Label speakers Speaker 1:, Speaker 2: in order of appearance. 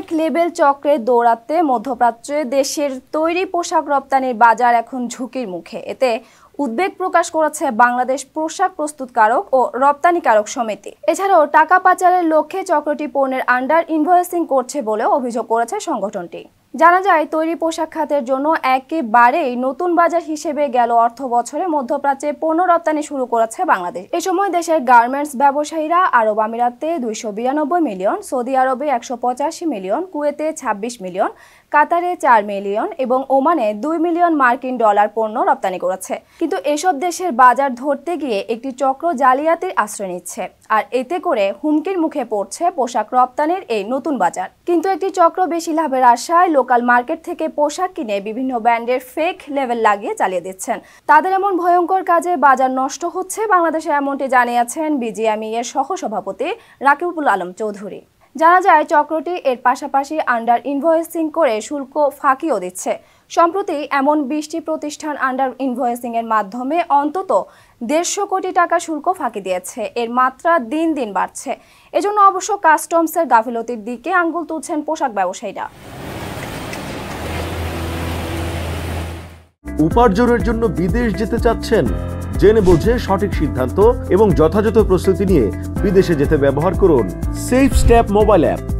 Speaker 1: opaque label চক্রে দৌড়াতে মধ্যপ্রাচ্যে দেশের তৈরি পোশাক রপ্তানির বাজার এখন ঝুঁকির মুখে এতে উদ্বেগ প্রকাশ করেছে বাংলাদেশ পোশাক প্রস্তুতকারক ও রপ্তানিকারক সমিতি এছাড়াও টাকা পাচারের লক্ষ্যে চক্রটি পণ্যের আন্ডার ইনভয়েসিং করছে বলেও অভিযোগ করেছে সংগঠনটি জানা যায় তৈরি পোশাক খাতের জন্য একেবারেই নতুন বাজার হিসেবে গেল অর্থ বছরে মধ্যপ্রাচ্যে পণ্য রপ্তানি শুরু করেছে বাংলাদেশ এ সময় দেশের গার্মেন্টস ব্যবসায়ীরা আরব আমিরাতে দুইশো বিরানব্বই মিলিয়ন সৌদি আরবে একশো পঁচাশি মিলিয়ন কুয়েতে ২৬ মিলিয়ন কাতারে চার মিলিয়ন এবং ওমানে দুই মিলিয়ন মার্কিন ডলার পণ্য রপ্তানি করেছে কিন্তু এসব দেশের বাজার ধরতে গিয়ে একটি চক্র জালিয়াতির আশ্রয় নিচ্ছে আর এতে করে হুমকির মুখে পড়ছে পোশাক রপ্তানির এই নতুন বাজার কিন্তু একটি চক্র বেশি লাভের আশায় লোকাল মার্কেট থেকে পোশাক কিনে বিভিন্ন ব্র্যান্ডের ফেক লেভেল লাগিয়ে চালিয়ে দিচ্ছেন তাদের এমন ভয়ঙ্কর কাজে বাজার নষ্ট হচ্ছে বাংলাদেশে এমনটি জানিয়েছেন বিজিএমই এর সহসভাপতি রাকিবুল আলম চৌধুরী জানা যায় চক্রটি এর পাশাপাশি আন্ডার ইনভয়েসিং করে শুল্ক ফাঁকিও দিচ্ছে সম্প্রতি এমন বিশটি প্রতিষ্ঠান আন্ডার ইনভয়েসিং এর মাধ্যমে অন্তত দেড়শো কোটি টাকা শুল্ক ফাঁকি দিয়েছে এর মাত্রা দিন দিন বাড়ছে এজন্য অবশ্য কাস্টমসের গাফিলতির দিকে আঙ্গুল তুলছেন পোশাক ব্যবসায়ীরা
Speaker 2: উপার্জনের জন্য বিদেশ যেতে চাচ্ছেন জেনে বুঝে সঠিক সিদ্ধান্ত এবং যথাযথ প্রস্তুতি নিয়ে বিদেশে যেতে ব্যবহার করুন সেফ স্ট্যাপ মোবাইল অ্যাপ